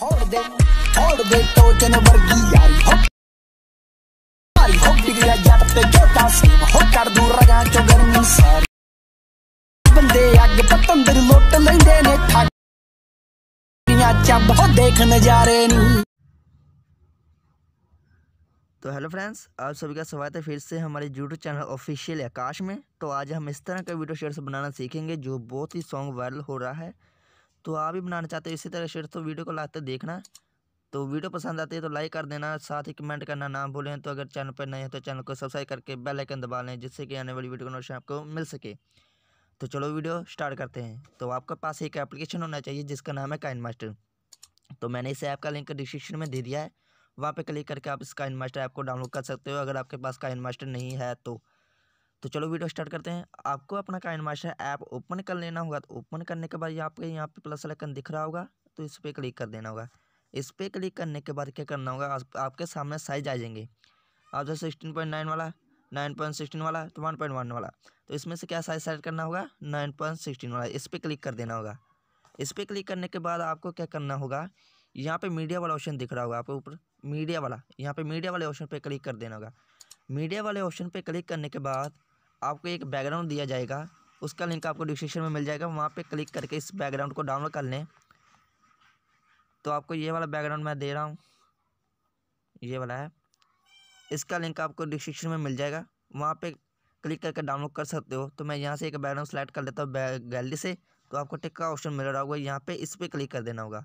तो hello friends आप सभी का स्वागत है फिर से हमारे यूट्यूब चैनल ऑफिशियल आकाश में तो आज हम इस तरह का वीडियो शेयर बनाना सीखेंगे जो बहुत ही सॉन्ग वायरल हो रहा है तो आप भी बनाना चाहते हो इसी तरह शेयर तो वीडियो को लास्ट देखना तो वीडियो पसंद आती है तो लाइक कर देना साथ ही कमेंट करना ना भूलें तो अगर चैनल पर नए हैं तो चैनल को सब्सक्राइब करके बेल आइकन दबा लें जिससे कि आने वाली वीडियो का नोटिफिकेशन आपको मिल सके तो चलो वीडियो स्टार्ट करते हैं तो आपके पास एक एप्लीकेशन होना चाहिए जिसका नाम है काइन मास्टर तो मैंने इस ऐप का लिंक डिस्क्रिप्शन में दे दिया है वहाँ पर क्लिक करके आप इस काइन मास्टर ऐप को डाउनलोड कर सकते हो अगर आपके पास काइन मास्टर नहीं है तो तो चलो वीडियो स्टार्ट करते हैं आपको अपना काइन मास्टर ऐप ओपन कर लेना होगा तो ओपन करने के बाद यहाँ आपके यहाँ पे प्लस आइकन दिख रहा होगा तो इस पर क्लिक कर देना होगा इस पर क्लिक करने के बाद क्या करना होगा आपके सामने साइज आ जाएंगे आप जैसे सिक्सटीन पॉइंट नाइन वाला नाइन पॉइंट सिक्सटीन वाला तो वन पॉइंट वन वाला तो इसमें से क्या साइज सेलेक्ट करना होगा नाइन पॉइंट सिक्सटीन वाला इस पर क्लिक कर देना होगा इस पर क्लिक करने के बाद आपको क्या करना होगा यहाँ पे मीडिया वाला ऑप्शन दिख रहा होगा आपके ऊपर मीडिया वाला यहाँ पे मीडिया वाले ऑप्शन पे क्लिक कर देना होगा मीडिया वाले ऑप्शन पे क्लिक करने के बाद आपको एक बैकग्राउंड दिया जाएगा उसका लिंक आपको डिस्क्रिप्शन में मिल जाएगा वहाँ पे क्लिक करके इस बैकग्राउंड को डाउनलोड कर लें तो आपको ये वाला बैकग्राउंड मैं दे रहा हूँ ये वाला है इसका लिंक आपको डिस्क्रिप्शन में मिल जाएगा वहाँ पे क्लिक करके डाउनलोड कर सकते हो तो मैं यहाँ से एक बैकग्राउंड सेलेक्ट कर लेता हूँ गैलरी से तो आपको टिक का ऑप्शन मिल रहा होगा यहाँ पर इस पर क्लिक कर देना होगा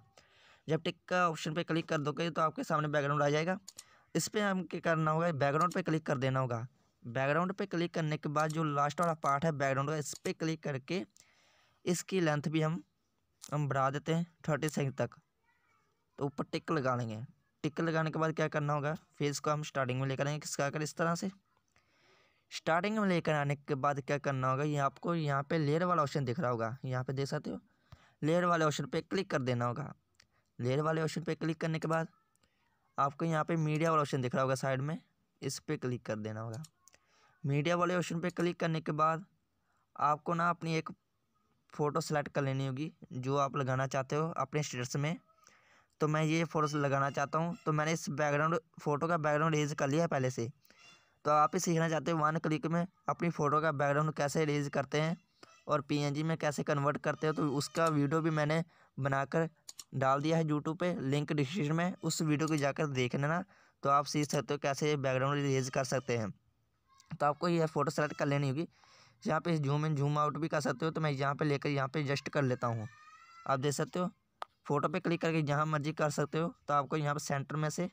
जब टिक का ऑप्शन पर क्लिक कर दोगे तो आपके सामने बैकग्राउंड आ जाएगा इस पर हम क्या करना होगा बैकग्राउंड पर क्लिक कर देना होगा बैकग्राउंड पे क्लिक करने के बाद जो लास्ट वाला पार्ट है बैकग्राउंड इस पर क्लिक करके इसकी लेंथ भी हम हम बढ़ा देते हैं थर्टी सेकेंड तक तो ऊपर टिक लगा लेंगे टिक लगाने के बाद क्या करना होगा फेस को हम स्टार्टिंग में लेकर आएंगे किसका कर इस तरह से स्टार्टिंग में लेकर आने के बाद क्या करना होगा ये आपको यहाँ पे लेयर वाला ऑप्शन दिख रहा होगा यहाँ पे देख सकते हो लेयर वाले ऑप्शन पे क्लिक कर देना होगा लेयर वाले ऑप्शन पे क्लिक करने के बाद आपको यहाँ पे मीडिया वाला ऑप्शन दिख रहा होगा साइड में इस पर क्लिक कर देना होगा मीडिया वाले ऑप्शन पे क्लिक करने के बाद आपको ना अपनी एक फ़ोटो सेलेक्ट कर लेनी होगी जो आप लगाना चाहते हो अपने स्टेटस में तो मैं ये फ़ोटो लगाना चाहता हूँ तो मैंने इस बैकग्राउंड फ़ोटो का बैकग्राउंड रेज कर लिया है पहले से तो आप ही सीखना चाहते हो वन क्लिक में अपनी फ़ोटो का बैकग्राउंड कैसे रेज करते हैं और पी में कैसे कन्वर्ट करते हो तो उसका वीडियो भी मैंने बनाकर डाल दिया है यूट्यूब पे लिंक डिस्क्रिप्शन में उस वीडियो को जाकर देख लेना तो आप सीख सकते हो कैसे बैकग्राउंड रेज कर सकते हैं तो आपको ये फ़ोटो सेलेक्ट कर लेनी होगी यहाँ पे जूम इन जूम आउट भी कर सकते हो तो मैं यहाँ पे लेकर यहाँ पे एडजस्ट कर लेता हूँ आप देख सकते हो फ़ोटो पे क्लिक करके जहाँ मर्जी कर सकते हो तो आपको यहाँ पे सेंटर में से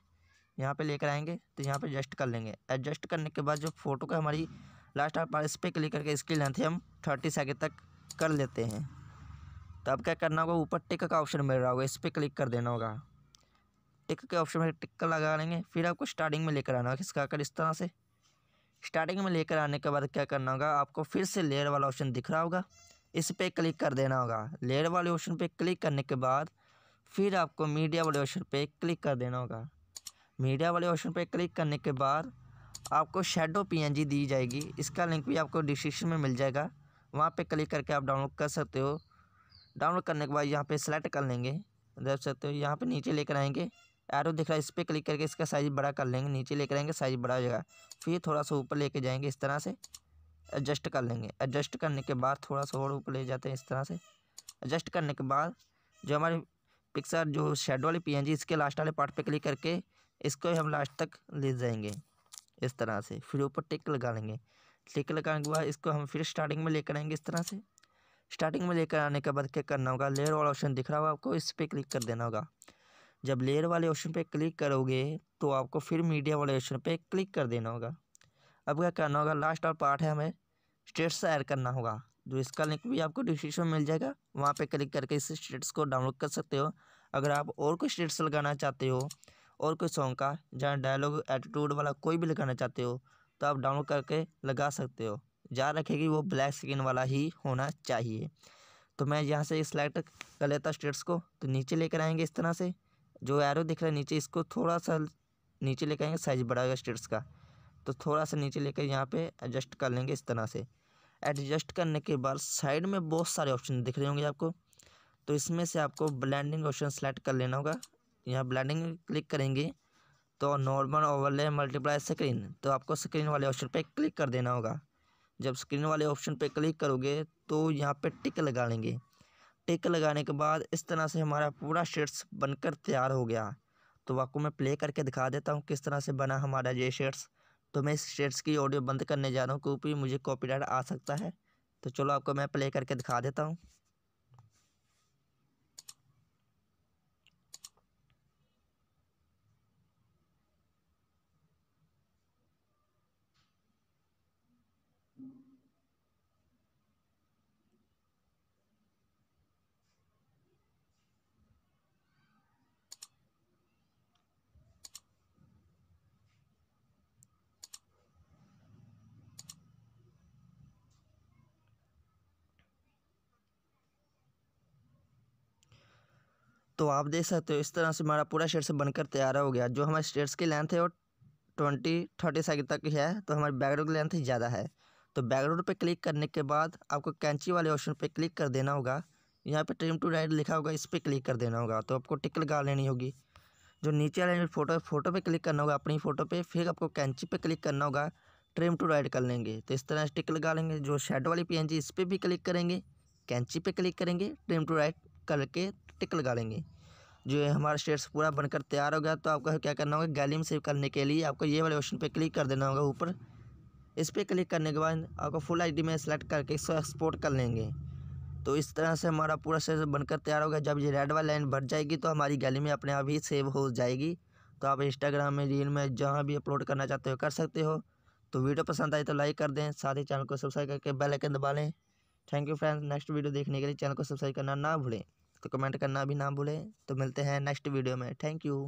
यहाँ पे लेकर आएंगे तो यहाँ पे एडजस्ट कर लेंगे एडजस्ट करने के बाद जो फ़ोटो का हमारी लास्ट आप इस पर क्लिक करके इसकी लेंथ हम थर्टी सेकेंड तक कर लेते हैं तो अब क्या करना होगा ऊपर टिक का ऑप्शन मिल रहा होगा इस पर क्लिक कर देना होगा टिक के ऑप्शन में टिक लगा लेंगे फिर आपको स्टार्टिंग में लेकर आना होगा खिसका कर इस तरह से स्टार्टिंग में लेकर आने के बाद क्या करना होगा आपको फिर से लेयर वाला ऑप्शन दिख रहा होगा इस पर क्लिक कर देना होगा लेयर वाले ऑप्शन पर क्लिक करने के बाद फिर आपको मीडिया वाले ऑप्शन पर क्लिक कर देना होगा मीडिया वाले ऑप्शन पर क्लिक करने के बाद आपको शेडो पीएनजी दी जाएगी इसका लिंक भी आपको डिस्क्रिप्शन में मिल जाएगा वहाँ पे क्लिक करके आप डाउनलोड कर सकते हो डाउनलोड करने के बाद यहाँ पे सेलेक्ट कर लेंगे देख सकते हो यहाँ पे नीचे लेकर आएंगे एरो दिख रहा है इस पर क्लिक करके इसका साइज बड़ा कर लेंगे नीचे लेकर आएंगे साइज बड़ा हो जाएगा फिर थोड़ा सा ऊपर लेके जाएंगे इस तरह से एडजस्ट कर लेंगे एडजस्ट करने के बाद थोड़ा सा और ऊपर ले जाते हैं इस तरह से एडजस्ट करने के बाद जो हमारे पिक्सर जो शेड वाली पी इसके लास्ट वाले पार्ट पर क्लिक करके इसको हम लास्ट तक ले जाएंगे इस तरह से फिर ऊपर टिक लगा लेंगे टिक लगाने के बाद इसको हम फिर स्टार्टिंग में लेकर आएंगे इस तरह से स्टार्टिंग में लेकर आने के बाद क्या करना होगा लेयर वाला ऑप्शन दिख रहा होगा आपको इस पर क्लिक कर देना होगा जब लेयर वाले ऑप्शन पर क्लिक करोगे तो आपको फिर मीडिया वाले ऑप्शन पर क्लिक कर देना होगा अब क्या करना होगा लास्ट और पार्ट है हमें स्टेट्स ऐड करना होगा जो इसका लिंक भी आपको डिस्क्रिप्शन में मिल जाएगा वहाँ पे क्लिक करके इस स्टेट्स को डाउनलोड कर सकते हो अगर आप और कोई स्टेट्स लगाना चाहते हो और कोई सॉन्ग का जहाँ डायलॉग एटीट्यूड वाला कोई भी लगाना चाहते हो तो आप डाउनलोड करके लगा सकते हो याद रखेगी वो ब्लैक स्क्रीन वाला ही होना चाहिए तो मैं यहाँ से सिलेक्ट कर लेता स्टेट्स को तो नीचे लेकर आएंगे इस तरह से जो एरो दिख रहा है नीचे इसको थोड़ा सा नीचे लेकर आएंगे साइज बढ़ाएगा स्टेट्स का तो थोड़ा सा नीचे लेकर यहाँ पे एडजस्ट कर लेंगे इस तरह से एडजस्ट करने के बाद साइड में बहुत सारे ऑप्शन दिख रहे होंगे आपको तो इसमें से आपको ब्लैंडिंग ऑप्शन सेलेक्ट कर लेना होगा यहाँ ब्लैंडिंग क्लिक करेंगे तो नॉर्मल ओवरले मल्टीप्लाई स्क्रीन तो आपको स्क्रीन वाले ऑप्शन पर क्लिक कर देना होगा जब स्क्रीन वाले ऑप्शन पर क्लिक करोगे तो यहाँ पर टिक लगा लेंगे टिक लगाने के बाद इस तरह से हमारा पूरा शर्ट्स बनकर तैयार हो गया तो आपको मैं प्ले करके दिखा देता हूँ किस तरह से बना हमारा ये शर्ट्स तो मैं इस शर्ट्स की ऑडियो बंद करने जा रहा हूँ क्योंकि मुझे कॉपीराइट आ सकता है तो चलो आपको मैं प्ले करके दिखा देता हूँ तो आप देख सकते हो इस तरह से हमारा पूरा शेड्स बनकर तैयार हो गया जो हमारे शेड्स की लेंथ है वो ट्वेंटी थर्टी सेकेंड तक ही है तो हमारे बैकग्राउंड की लेंथ ज़्यादा है तो बैकग्राउंड पर क्लिक करने के बाद आपको कैंची वाले ऑप्शन पर क्लिक कर देना होगा यहाँ पे ट्रिम टू राइट लिखा होगा इस पर क्लिक कर देना होगा तो आपको टिक लगा लेनी होगी जो नीचे वाले फोटो फोटो पे क्लिक करना होगा अपनी फ़ोटो पे फिर आपको कैंची पे क्लिक करना होगा ट्रिम टू राइट कर लेंगे तो इस तरह से टिक लगा लेंगे जो शेड वाली पी इस पर भी क्लिक करेंगे कैंची पे क्लिक करेंगे ट्रिम टू राइट करके टिक लगा लेंगे जो है हमारा स्टेट्स पूरा बनकर तैयार हो गया तो आपको क्या करना होगा गैली में सेव करने के लिए आपको ये वाले ऑप्शन पर क्लिक कर देना होगा ऊपर इस पर क्लिक करने के बाद आपको फुल आईडी में सेलेक्ट करके इसको एक्सपोर्ट कर लेंगे तो इस तरह से हमारा पूरा स्टेट बनकर तैयार होगा जब ये रेड वाली लाइन भर जाएगी तो हमारी गैली में अपने आप ही सेव हो जाएगी तो आप इंस्टाग्राम में रील में जहाँ भी अपलोड करना चाहते हो कर सकते हो तो वीडियो पसंद आए तो लाइक कर दें साथ ही चैनल को सब्सक्राइब करके बेल आइकन दबा लें thank you friends next video देखने के लिए चैनल को सब्सक्राइब करना ना भूलें तो कमेंट करना भी ना भूलें तो मिलते हैं नेक्स्ट वीडियो में थैंक यू